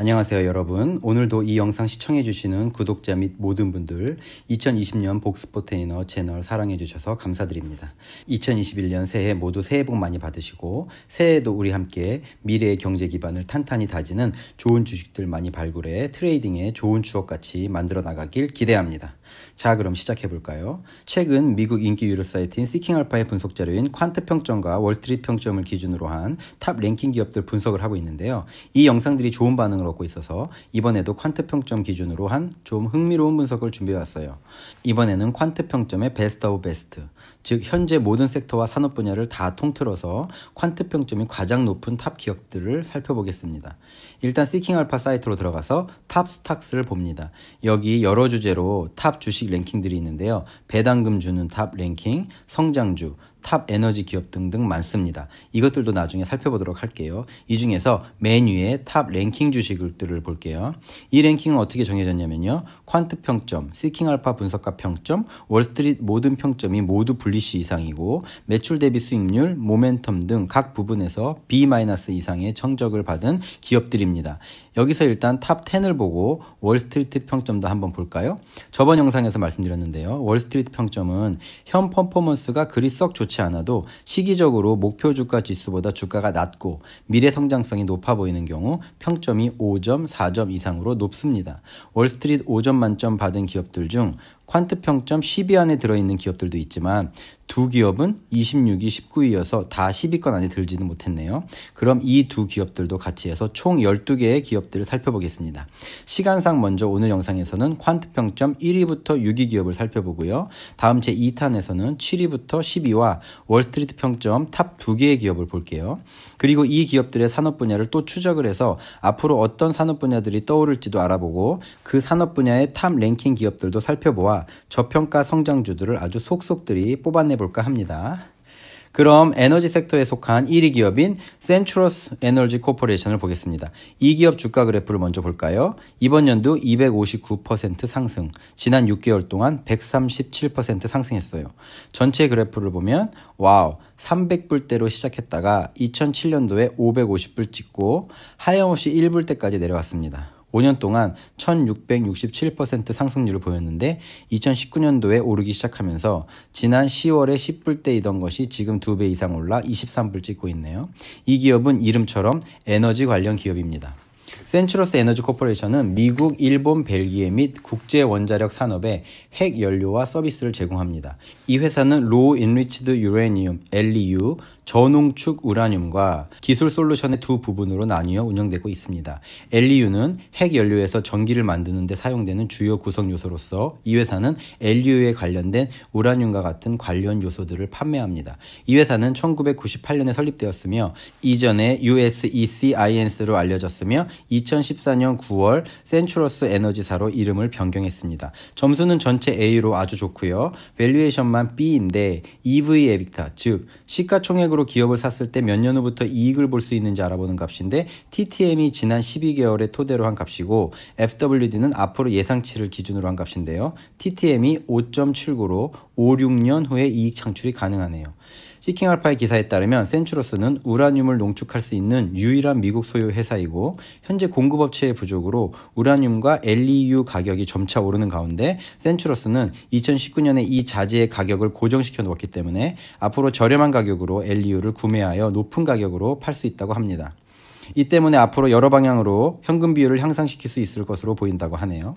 안녕하세요, 여러분. 오늘도 이 영상 시청해주시는 구독자 및 모든 분들 2020년 복스포테이너 채널 사랑해주셔서 감사드립니다. 2021년 새해 모두 새해 복 많이 받으시고 새해에도 우리 함께 미래의 경제 기반을 탄탄히 다지는 좋은 주식들 많이 발굴해 트레이딩에 좋은 추억 같이 만들어 나가길 기대합니다. 자, 그럼 시작해볼까요? 최근 미국 인기 유료 사이트인 시킹알파의 분석 자료인 퀀트 평점과 월스트리트 평점을 기준으로 한 탑 랭킹 기업들 분석을 하고 있는데요. 이 영상들이 좋은 반응으로 얻고 있어서 이번에도 퀀트 평점 기준으로 한 좀 흥미로운 분석을 준비해왔어요. 이번에는 퀀트 평점의 베스트 오브 베스트, 즉 현재 모든 섹터와 산업 분야를 다 통틀어서 퀀트 평점이 가장 높은 탑 기업들을 살펴보겠습니다. 일단 시킹 알파 사이트로 들어가서 탑 스탁스를 봅니다. 여기 여러 주제로 탑 주식 랭킹들이 있는데요. 배당금 주는 탑 랭킹, 성장주, 탑 에너지 기업 등등 많습니다. 이것들도 나중에 살펴보도록 할게요. 이 중에서 맨 위에 탑 랭킹 주식들을 볼게요. 이 랭킹은 어떻게 정해졌냐면요. 퀀트 평점, 시킹 알파 분석가 평점, 월스트리트 모든 평점이 모두 분리시 이상이고 매출 대비 수익률, 모멘텀 등 각 부분에서 B- 이상의 성적을 받은 기업들입니다. 여기서 일단 탑 10을 보고 월스트리트 평점도 한번 볼까요? 저번 영상에서 말씀드렸는데요. 월스트리트 평점은 현 퍼포먼스가 그리 썩 좋지 않아도 시기적으로 목표 주가 지수보다 주가가 낮고 미래 성장성이 높아 보이는 경우 평점이 5점, 4점 이상으로 높습니다. 월스트리트 5점 만점 받은 기업들 중 퀀트 평점 10위 안에 들어있는 기업들도 있지만 두 기업은 26위, 19위여서 다 10위권 안에 들지는 못했네요. 그럼 이 두 기업들도 같이 해서 총 12개의 기업들을 살펴보겠습니다. 시간상 먼저 오늘 영상에서는 퀀트 평점 1위부터 6위 기업을 살펴보고요. 다음 제 2탄에서는 7위부터 10위와 월스트리트 평점 탑 2개의 기업을 볼게요. 그리고 이 기업들의 산업 분야를 또 추적을 해서 앞으로 어떤 산업 분야들이 떠오를지도 알아보고 그 산업 분야의 탑 랭킹 기업들도 살펴보아 저평가 성장주들을 아주 속속들이 뽑아내 볼까 합니다. 그럼 에너지 섹터에 속한 1위 기업인 센츄러스 에너지 코퍼레이션을 보겠습니다. 이 기업 주가 그래프를 먼저 볼까요? 이번 연도 259% 상승, 지난 6개월 동안 137% 상승했어요. 전체 그래프를 보면 와우, 300불대로 시작했다가 2007년도에 550불 찍고 하염없이 1불대까지 내려왔습니다. 5년 동안 1667% 상승률을 보였는데 2019년도에 오르기 시작하면서 지난 10월에 10불대이던 것이 지금 2배 이상 올라 23불 찍고 있네요. 이 기업은 이름처럼 에너지 관련 기업입니다. 센츄러스 에너지 코퍼레이션은 미국, 일본, 벨기에 및 국제 원자력 산업에 핵 연료와 서비스를 제공합니다. 이 회사는 로우 인리치드 유레니움 LEU 저농축 우라늄과 기술 솔루션의 두 부분으로 나뉘어 운영되고 있습니다. LEU는 핵 연료에서 전기를 만드는 데 사용되는 주요 구성 요소로서 이 회사는 LEU에 관련된 우라늄과 같은 관련 요소들을 판매합니다. 이 회사는 1998년에 설립되었으며 이전에 USEC INS로 알려졌으며 2014년 9월 센츄러스 에너지사로 이름을 변경했습니다. 점수는 전체 A로 아주 좋고요. 밸류에이션만 B인데 EV 에비타 즉 시가총액으로 기업을 샀을 때 몇 년 후부터 이익을 볼 수 있는지 알아보는 값인데 TTM이 지난 1 2개월에 토대로 한 값이고 FWD는 앞으로 예상치를 기준으로 한 값인데요. TTM이 5.79로 5, 6년 후에 이익 창출이 가능하네요. 시킹알파의 기사에 따르면 센츄러스는 우라늄을 농축할 수 있는 유일한 미국 소유 회사이고 현재 공급업체의 부족으로 우라늄과 LEU 가격이 점차 오르는 가운데 센츄러스는 2019년에 이 자재의 가격을 고정시켜 놓았기 때문에 앞으로 저렴한 가격으로 LEU를 구매하여 높은 가격으로 팔 수 있다고 합니다. 이 때문에 앞으로 여러 방향으로 현금 비율을 향상시킬 수 있을 것으로 보인다고 하네요.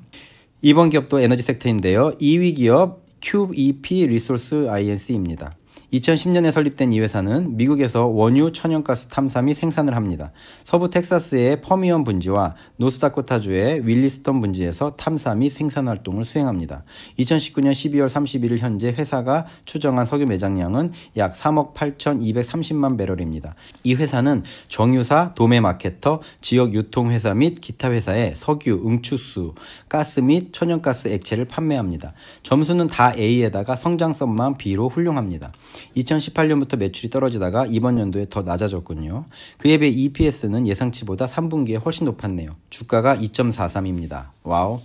이번 기업도 에너지 섹터인데요. 2위 기업 큐 e p 리소스 INC입니다. 2010년에 설립된 이 회사는 미국에서 원유, 천연가스 탐사 및 생산을 합니다. 서부 텍사스의 퍼미언 분지와 노스다코타주의 윌리스턴 분지에서 탐사 및 생산 활동을 수행합니다. 2019년 12월 31일 현재 회사가 추정한 석유 매장량은 약 3억 8,230만 배럴입니다. 이 회사는 정유사, 도매 마케터, 지역 유통회사 및 기타 회사에 석유, 응축수 가스 및 천연가스 액체를 판매합니다. 점수는 다 A에다가 성장성만 B로 훌륭합니다. 2018년부터 매출이 떨어지다가 이번 연도에 더 낮아졌군요. 그에 비해 EPS는 예상치보다 3분기에 훨씬 높았네요. 주가가 2.43입니다. 와우.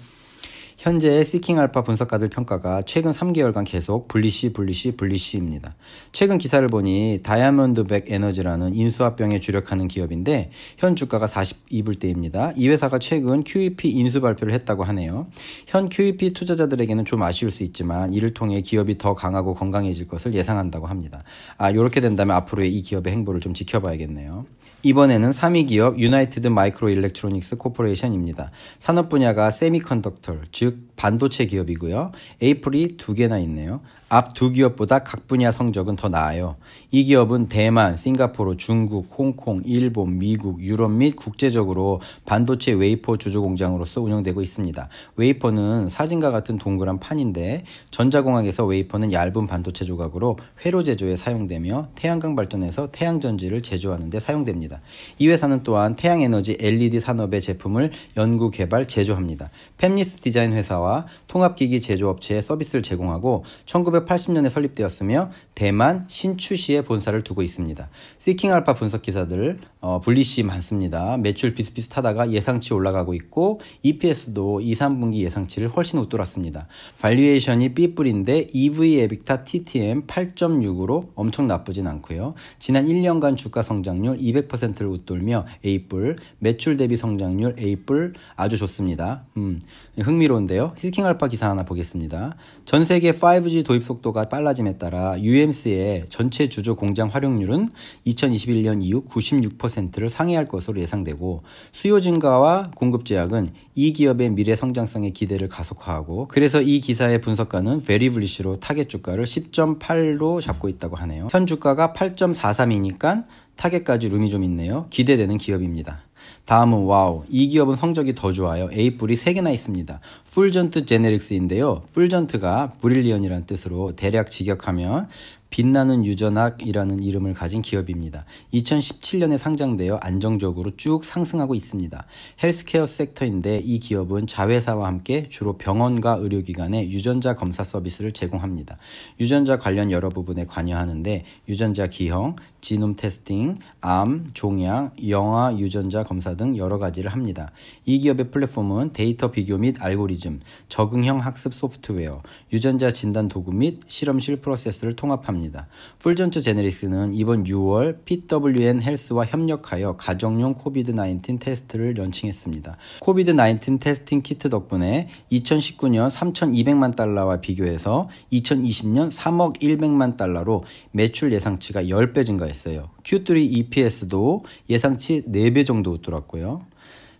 현재의 시킹 알파 분석가들 평가가 최근 3개월간 계속 불리시 불리시 불리시입니다. 최근 기사를 보니 다이아몬드백 에너지라는 인수합병에 주력하는 기업인데 현 주가가 42불대입니다. 이 회사가 최근 QEP 인수 발표를 했다고 하네요. 현 QEP 투자자들에게는 좀 아쉬울 수 있지만 이를 통해 기업이 더 강하고 건강해질 것을 예상한다고 합니다. 아, 요렇게 된다면 앞으로의 이 기업의 행보를 좀 지켜봐야겠네요. 이번에는 3위 기업 유나이티드 마이크로 일렉트로닉스 코퍼레이션입니다. 산업 분야가 세미컨덕터, 즉 반도체 기업이고요. 에이플이 두 개나 있네요. 앞두 기업보다 각 분야 성적은 더 나아요. 이 기업은 대만, 싱가포르, 중국, 홍콩, 일본, 미국, 유럽 및 국제적으로 반도체 웨이퍼 주조 공장으로서 운영되고 있습니다. 웨이퍼는 사진과 같은 동그란 판인데 전자공학에서 웨이퍼는 얇은 반도체 조각으로 회로 제조에 사용되며 태양광 발전에서 태양전지를 제조하는 데 사용됩니다. 이 회사는 또한 태양에너지 LED 산업의 제품을 연구 개발 제조합니다. 펩리스 디자인 회사와 통합기기 제조업체에 서비스를 제공하고 1 9 1980년에 설립되었으며 대만 신추시에 본사를 두고 있습니다. 시킹 알파 분석 기사들을 어, 분리시 많습니다. 매출 비슷비슷하다가 예상치 올라가고 있고 EPS도 2, 3분기 예상치를 훨씬 웃돌았습니다. 발리에이션이 삐뿔인데 EV 에빅타 TTM 8.6으로 엄청 나쁘진 않고요. 지난 1년간 주가 성장률 200%를 웃돌며 A뿔, 매출 대비 성장률 A뿔 아주 좋습니다. 음, 흥미로운데요. 히스킹 알파 기사 하나 보겠습니다. 전 세계 5G 도입 속도가 빨라짐에 따라 UMC의 전체 주조 공장 활용률은 2021년 이후 96% 5%를 상회할 것으로 예상되고 수요 증가와 공급 제약은 이 기업의 미래 성장성의 기대를 가속화하고 그래서 이 기사의 분석가는 베리블리쉬로 타겟 주가를 10.8로 잡고 있다고 하네요. 현 주가가 8.43이니까 타겟까지 룸이 좀 있네요. 기대되는 기업입니다. 다음은 와우. 이 기업은 성적이 더 좋아요. A뿔이 3개나 있습니다. 풀전트 제네릭스인데요. 풀전트가 브릴리언이라는 뜻으로 대략 직역하면 빛나는 유전학이라는 이름을 가진 기업입니다. 2017년에 상장되어 안정적으로 쭉 상승하고 있습니다. 헬스케어 섹터인데 이 기업은 자회사와 함께 주로 병원과 의료기관에 유전자 검사 서비스를 제공합니다. 유전자 관련 여러 부분에 관여하는데 유전자 기형, 지놈 테스팅, 암, 종양, 영아 유전자 검사 등 여러 가지를 합니다. 이 기업의 플랫폼은 데이터 비교 및 알고리즘, 적응형 학습 소프트웨어, 유전자 진단 도구 및 실험실 프로세스를 통합합니다. 합니다. 풀전처 제네릭스는 이번 6월 PWN 헬스와 협력하여 가정용 코비드-19 테스트를 런칭했습니다. 코비드-19 테스팅 키트 덕분에 2019년 3,200만 달러와 비교해서 2020년 3억 1 0 0만 달러로 매출 예상치가 10배 증가했어요. Q3 EPS도 예상치 4배 정도 웃었고요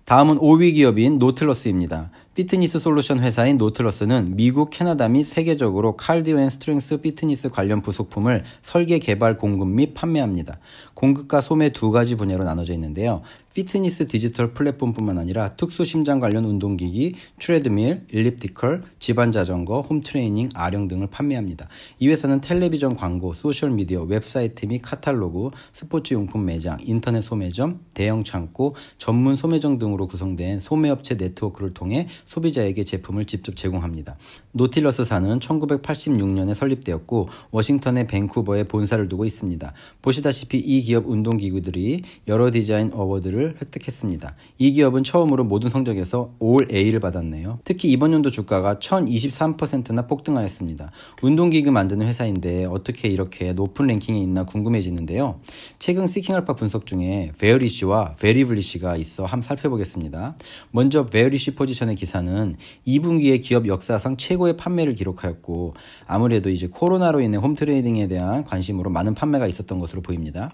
다음은 5위 기업인 노틀러스입니다. 피트니스 솔루션 회사인 노틀러스는 미국, 캐나다 및 세계적으로 칼디웬 스트렝스 피트니스 관련 부속품을 설계, 개발, 공급 및 판매합니다. 공급과 소매 두 가지 분야로 나눠져 있는데요. 피트니스 디지털 플랫폼뿐만 아니라 특수 심장 관련 운동기기, 트레드밀, 일립티컬, 집안 자전거, 홈트레이닝, 아령 등을 판매합니다. 이 회사는 텔레비전 광고, 소셜미디어, 웹사이트 및 카탈로그, 스포츠 용품 매장, 인터넷 소매점, 대형 창고, 전문 소매점 등으로 구성된 소매업체 네트워크를 통해 소비자에게 제품을 직접 제공합니다. 노틸러스사는 1986년에 설립되었고 워싱턴의 밴쿠버에 본사를 두고 있습니다. 보시다시피 이 기업 운동기구들이 여러 디자인 어워드를 성적 획득했습니다. 이 기업은 처음으로 모든 성적에서 올 A를 받았네요. 특히 이번 연도 주가가 1023%나 폭등하였습니다. 운동기구 만드는 회사인데 어떻게 이렇게 높은 랭킹에 있나 궁금해지는데요. 최근 시킹알파 분석 중에 베어리시와 베리블리시가 있어 한번 살펴보겠습니다. 먼저 베어리시 포지션의 기사는 2분기에 기업 역사상 최고의 판매를 기록하였고 아무래도 이제 코로나로 인해 홈트레이딩에 대한 관심으로 많은 판매가 있었던 것으로 보입니다.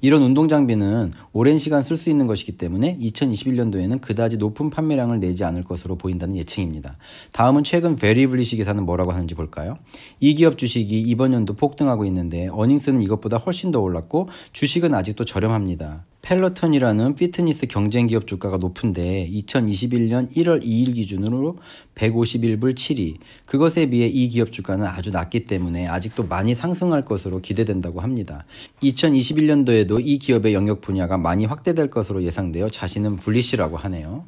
이런 운동 장비는 오랜 시간 쓸 수 있는 것이기 때문에 2021년도에는 그다지 높은 판매량을 내지 않을 것으로 보인다는 예측입니다. 다음은 최근 베리블리시 기사는 뭐라고 하는지 볼까요? 이 기업 주식이 이번 연도 폭등하고 있는데 어닝스는 이것보다 훨씬 더 올랐고 주식은 아직도 저렴합니다. 펠로턴이라는 피트니스 경쟁 기업 주가가 높은데 2021년 1월 2일 기준으로 151불 7위. 그것에 비해 이 기업 주가는 아주 낮기 때문에 아직도 많이 상승할 것으로 기대된다고 합니다. 2021년도에도 이 기업의 영역 분야가 많이 확대될 것으로 예상되어 자신은 불리시라고 하네요.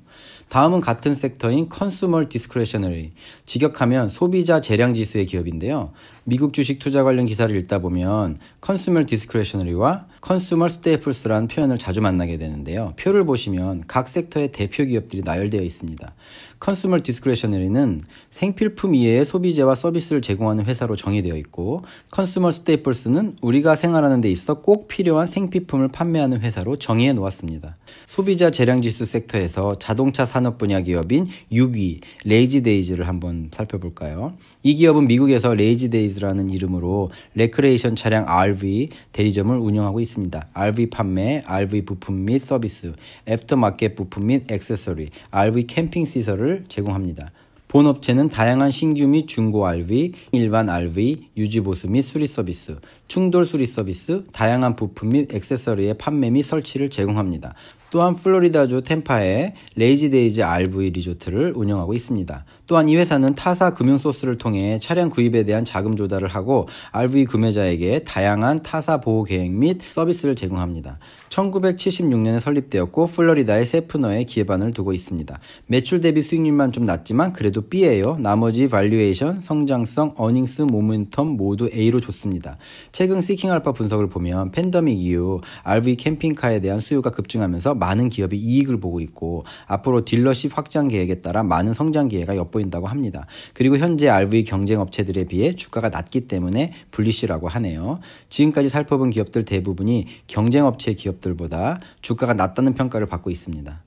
다음은 같은 섹터인 컨슈머 디스크레셔널이 직역하면 소비자 재량 지수의 기업인데요. 미국 주식 투자 관련 기사를 읽다 보면 컨슈머 디스크레셔널이와 컨슈머 스테이플스라는 표현을 자주 만나게 되는데요. 표를 보시면 각 섹터의 대표 기업들이 나열되어 있습니다. 컨스머 디스크레셔너리는 생필품 이외의 소비재와 서비스를 제공하는 회사로 정의되어 있고 컨스머 스테이플스는 우리가 생활하는 데 있어 꼭 필요한 생필품을 판매하는 회사로 정의해 놓았습니다. 소비자 재량 지수 섹터에서 자동차 산업 분야 기업인 6위 레이지데이즈를 한번 살펴볼까요? 이 기업은 미국에서 레이지데이즈라는 이름으로 레크레이션 차량 RV 대리점을 운영하고 있습니다. RV 판매, RV 부품 및 서비스, 애프터마켓 부품 및 액세서리, RV 캠핑 시설을 정보를 제공합니다. 본업체는 다양한 신규 및 중고 RV, 일반 RV, 유지보수 및 수리 서비스, 충돌 수리 서비스, 다양한 부품 및 액세서리의 판매 및 설치를 제공합니다. 또한 플로리다주 템파에 레이지데이즈 RV 리조트를 운영하고 있습니다. 또한 이 회사는 타사 금융 소스를 통해 차량 구입에 대한 자금 조달을 하고 RV 구매자에게 다양한 타사 보호 계획 및 서비스를 제공합니다. 1976년에 설립되었고 플로리다의 세프너에 기반을 두고 있습니다. 매출 대비 수익률만 좀 낮지만 그래도 B예요. 나머지 발류에이션, 성장성, 어닝스, 모멘텀 모두 A로 좋습니다. 최근 시킹 알파 분석을 보면 팬더믹 이후 RV 캠핑카에 대한 수요가 급증하면서 많은 기업이 이익을 보고 있고 앞으로 딜러십 확장 계획에 따라 많은 성장 기회가 엿보 보인다고 합니다. 그리고 현재 RV 경쟁 업체들에 비해 주가가 낮기 때문에 불리시라고 하네요. 지금까지 살펴본 기업들 대부분이 경쟁 업체 기업들보다 주가가 낮다는 평가를 받고 있습니다.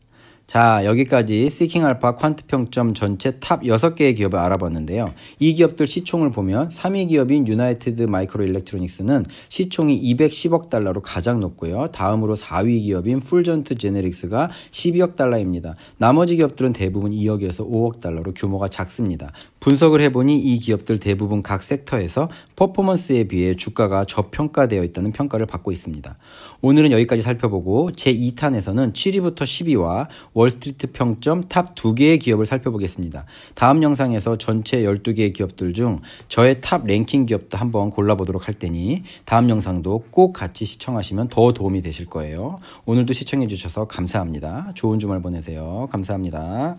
자, 여기까지 시킹 알파 퀀트 평점 전체 탑 6개의 기업을 알아봤는데요. 이 기업들 시총을 보면 3위 기업인 유나이티드 마이크로 일렉트로닉스는 시총이 210억 달러로 가장 높고요. 다음으로 4위 기업인 풀전트 제네릭스가 12억 달러입니다. 나머지 기업들은 대부분 2억에서 5억 달러로 규모가 작습니다. 분석을 해보니 이 기업들 대부분 각 섹터에서 퍼포먼스에 비해 주가가 저평가되어 있다는 평가를 받고 있습니다. 오늘은 여기까지 살펴보고 제2탄에서는 7위부터 10위와 월스트리트 평점 탑 2개의 기업을 살펴보겠습니다. 다음 영상에서 전체 12개의 기업들 중 저의 탑 랭킹 기업도 한번 골라보도록 할 테니 다음 영상도 꼭 같이 시청하시면 더 도움이 되실 거예요. 오늘도 시청해주셔서 감사합니다. 좋은 주말 보내세요. 감사합니다.